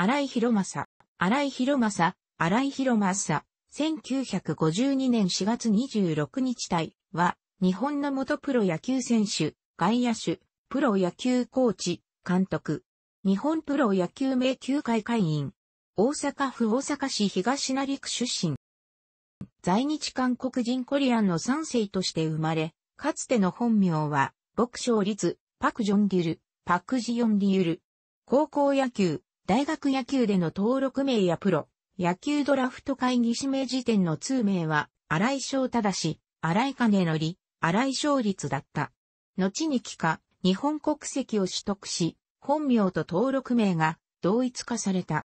荒井博正、荒井博正、荒井博正、1952年4月26日体は、日本の元プロ野球選手、外野手、プロ野球コーチ、監督、日本プロ野球名球会会員、大阪府大阪市東成区出身。在日韓国人コリアンの3世として生まれ、かつての本名は、牧勝立、パクジョンデュル、パクジヨンデュル。高校野球、大学野球での登録名やプロ、野球ドラフト会議指名時点の通名は、荒井翔正、荒井金則、荒井勝率だった。後に帰化、日本国籍を取得し、本名と登録名が同一化された。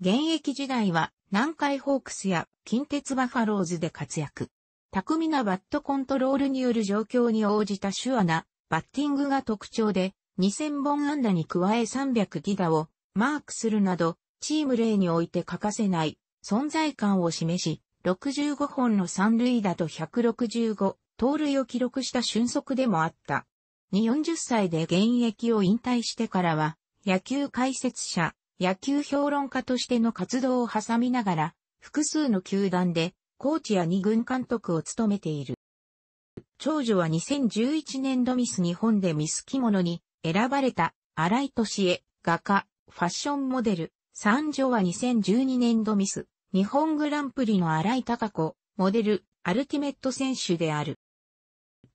現役時代は南海ホークスや近鉄バファローズで活躍。巧みなバットコントロールによる状況に応じた手話なバッティングが特徴で2000本安打に加え300ギガをマークするなど、チーム例において欠かせない存在感を示し、65本の三塁打と165、盗塁を記録した俊足でもあった。40歳で現役を引退してからは、野球解説者、野球評論家としての活動を挟みながら、複数の球団で、コーチや二軍監督を務めている。長女は2011年度ミス日本でミス着物に選ばれた、荒井敏恵、画家、ファッションモデル、三女は2012年度ミス、日本グランプリの荒井隆子、モデル、アルティメット選手である。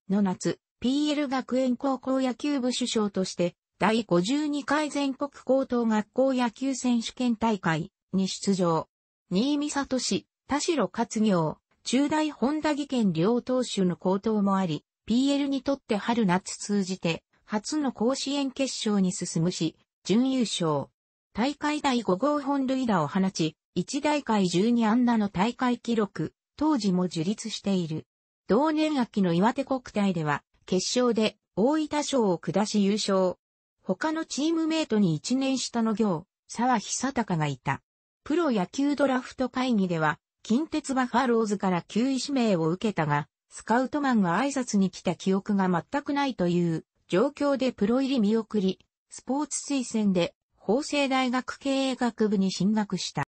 の夏、PL 学園高校野球部主将として、第52回全国高等学校野球選手権大会に出場。新見里市、田代活業、中大本田技研両投手の高騰もあり、PL にとって春夏通じて、初の甲子園決勝に進むし、準優勝。大会第5号本塁打を放ち、1大会12安打の大会記録、当時も樹立している。同年秋の岩手国体では、決勝で大分賞を下し優勝。他のチームメイトに1年下の行、沢久隆がいた。プロ野球ドラフト会議では、近鉄バファローズから9位指名を受けたが、スカウトマンが挨拶に来た記憶が全くないという状況でプロ入り見送り、スポーツ推薦で法政大学経営学部に進学した。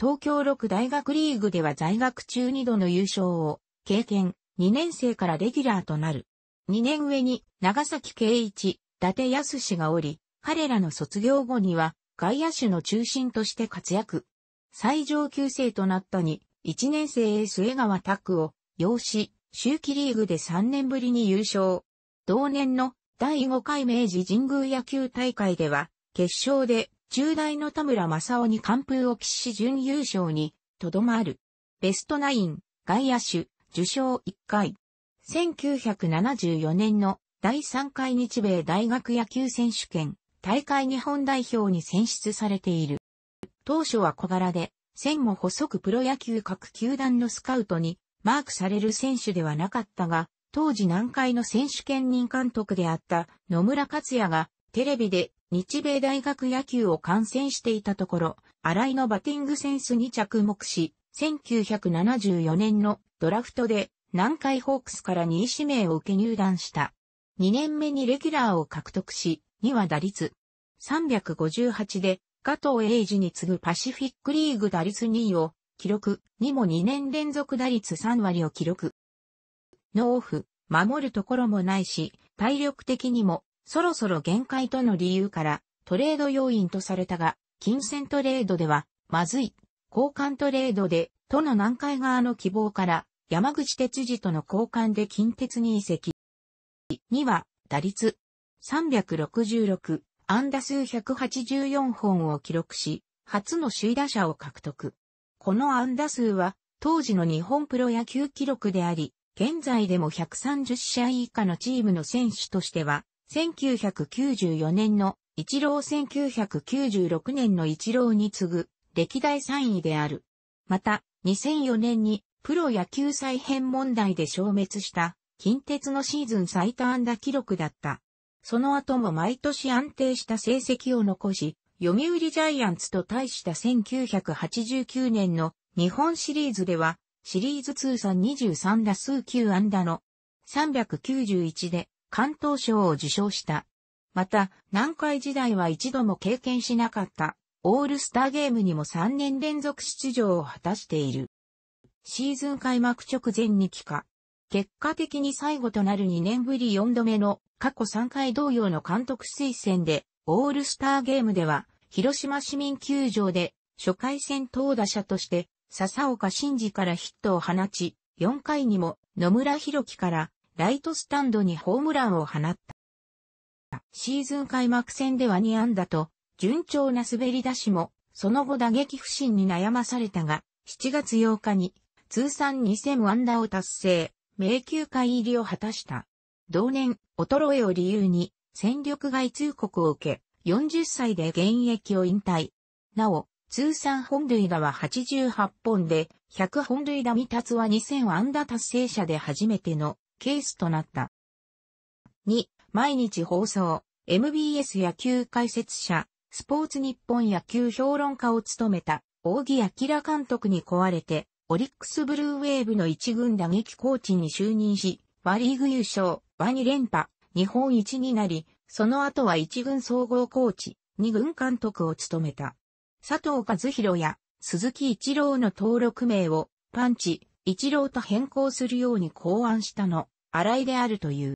東京6大学リーグでは在学中2度の優勝を経験、2年生からレギュラーとなる。2年上に長崎圭一、伊達康氏がおり、彼らの卒業後には外野手の中心として活躍。最上級生となったに、1年生末川拓を、養子、秋季リーグで3年ぶりに優勝。同年の第5回明治神宮野球大会では、決勝で中大の田村正夫に完封を喫し準優勝に、とどまる。ベストナイン、外野手、受賞1回。1974年の第3回日米大学野球選手権、大会日本代表に選出されている。当初は小柄で、線も細くプロ野球各球団のスカウトにマークされる選手ではなかったが、当時南海の選手兼任監督であった野村克也がテレビで日米大学野球を観戦していたところ、新井のバッティングセンスに着目し、1974年のドラフトで南海ホークスから2位指名を受け入団した。2年目にレギュラーを獲得し、2は打率358で加藤英二に次ぐパシフィックリーグ打率2位を記録、2も2年連続打率3割を記録。農夫、守るところもないし、体力的にも、そろそろ限界との理由から、トレード要因とされたが、金銭トレードでは、まずい。交換トレードで、都の南海側の希望から、山口哲次との交換で近鉄に移籍。2は、打率366、安打数184本を記録し、初の首位打者を獲得。この安打数は、当時の日本プロ野球記録であり、現在でも130社以下のチームの選手としては、1994年の一郎1996年の一郎に次ぐ歴代3位である。また、2004年にプロ野球再編問題で消滅した近鉄のシーズン最多安打記録だった。その後も毎年安定した成績を残し、読売ジャイアンツと対した1989年の日本シリーズではシリーズ通算23打数9安打の391で関東賞を受賞した。また、南海時代は一度も経験しなかったオールスターゲームにも3年連続出場を果たしている。シーズン開幕直前に帰化。結果的に最後となる2年ぶり4度目の過去3回同様の監督推薦でオールスターゲームでは広島市民球場で初回戦投打者として笹岡慎治からヒットを放ち、4回にも野村博樹からライトスタンドにホームランを放った。シーズン開幕戦では2安打と、順調な滑り出しも、その後打撃不振に悩まされたが、7月8日に通算2000安打を達成、迷宮会入りを果たした。同年、衰えを理由に戦力外通告を受け、40歳で現役を引退。なお、通算本塁打は88本で、100本塁打未達は2000安打達成者で初めてのケースとなった。2、毎日放送、MBS 野球解説者、スポーツ日本野球評論家を務めた、大木明監督に壊れて、オリックスブルーウェーブの一軍打撃コーチに就任し、ワリーグ優勝、ワニ連覇、日本一になり、その後は一軍総合コーチ、二軍監督を務めた。佐藤和弘や鈴木一郎の登録名をパンチ、一郎と変更するように考案したの、新井であるという。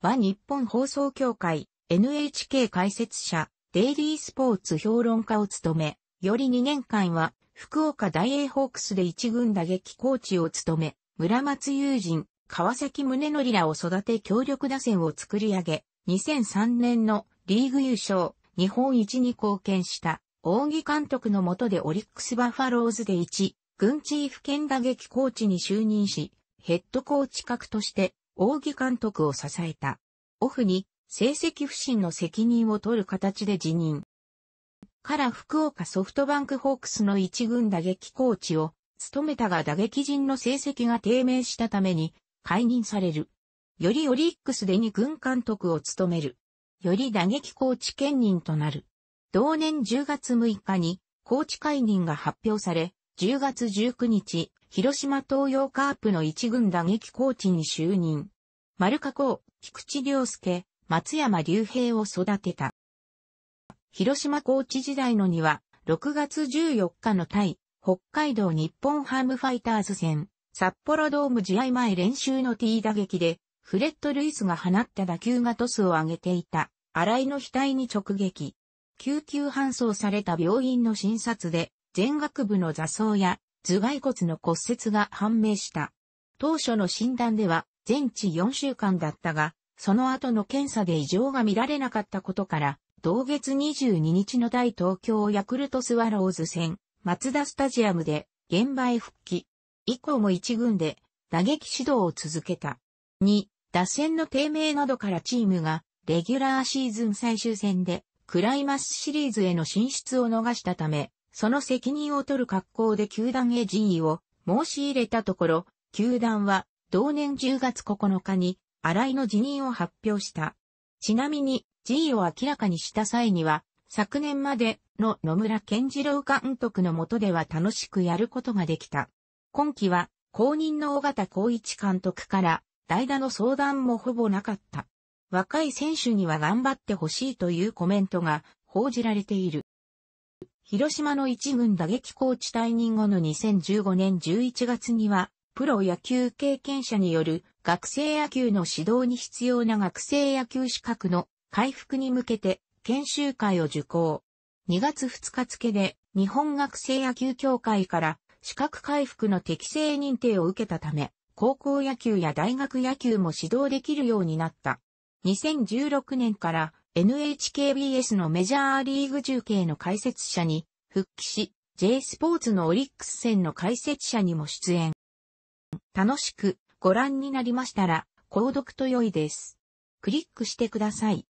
は日本放送協会 NHK 解説者、デイリースポーツ評論家を務め、より2年間は福岡大英ホークスで一軍打撃コーチを務め、村松友人、川崎宗則らを育て強力打線を作り上げ、2003年のリーグ優勝、日本一に貢献した。大木監督の下でオリックスバファローズで1、軍チーフ兼打撃コーチに就任し、ヘッドコーチ格として大木監督を支えた。オフに成績不振の責任を取る形で辞任。から福岡ソフトバンクホークスの一軍打撃コーチを務めたが打撃陣の成績が低迷したために解任される。よりオリックスで二軍監督を務める。より打撃コーチ兼任となる。同年10月6日に、高知解任が発表され、10月19日、広島東洋カープの一軍打撃コーチに就任。丸加工、菊池良介、松山隆平を育てた。広島コーチ時代のには、6月14日の対、北海道日本ハムファイターズ戦、札幌ドーム試合前練習の T 打撃で、フレッド・ルイスが放った打球がトスを上げていた、荒井の額に直撃。救急搬送された病院の診察で、全額部の座奏や頭蓋骨の骨折が判明した。当初の診断では全治4週間だったが、その後の検査で異常が見られなかったことから、同月22日の大東京ヤクルトスワローズ戦、松田スタジアムで現場へ復帰。以降も一軍で打撃指導を続けた。2、打線の低迷などからチームがレギュラーシーズン最終戦でクライマスシリーズへの進出を逃したため、その責任を取る格好で球団へ辞意を申し入れたところ、球団は同年10月9日に新井の辞任を発表した。ちなみに、辞意を明らかにした際には、昨年までの野村健次郎監督の下では楽しくやることができた。今季は公認の尾形光一監督から代打の相談もほぼなかった。若い選手には頑張ってほしいというコメントが報じられている。広島の一軍打撃コーチ退任後の2015年11月には、プロ野球経験者による学生野球の指導に必要な学生野球資格の回復に向けて研修会を受講。2月2日付で日本学生野球協会から資格回復の適正認定を受けたため、高校野球や大学野球も指導できるようになった。2016年から NHKBS のメジャーリーグ中継の解説者に復帰し、J スポーツのオリックス戦の解説者にも出演。楽しくご覧になりましたら、購読と良いです。クリックしてください。